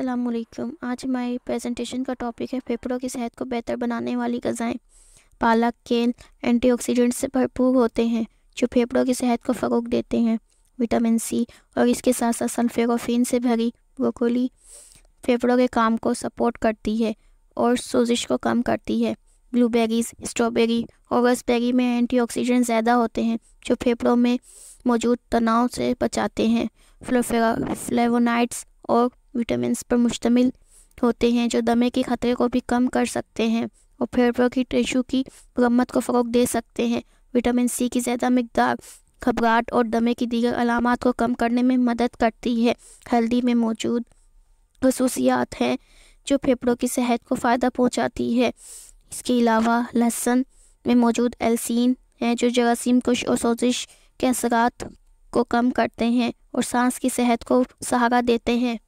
अल्लाम आज हमारी प्रेजेंटेशन का टॉपिक है फेफड़ों की सेहत को बेहतर बनाने वाली गज़ाएँ पालक केल एंटीऑक्सीडेंट से भरपूर होते हैं जो फेफड़ों की सेहत को फ़रोग देते हैं विटामिन सी और इसके साथ साथ सल्फेरोफिन से भरी ब्रोकोली फेफड़ों के काम को सपोर्ट करती है और सोजिश को कम करती है ब्लूबेरीज स्ट्रॉबेरी और रसबेरी में एंटी ज़्यादा होते हैं जो फेफड़ों में मौजूद तनाव से बचाते हैं फ्लोफे फ्लेवोनाइट्स और विटामिन पर मुश्तमिल होते हैं जो दमे के ख़तरे को भी कम कर सकते हैं और फेफड़ों की टिशू की मरम्मत को फ़रोग दे सकते हैं विटामिन सी की ज़्यादा मकदार घबराहट और दमे की दीगर अलामत को कम करने में मदद करती है हल्दी में मौजूद खसूसियात हैं जो फेफड़ों की सेहत को फ़ायदा पहुँचाती है इसके अलावा लहसुन में मौजूद एल्सिन है जो जरासीम कुश और सोजिश के असरात को कम करते हैं और सांस की सेहत को सहारा देते हैं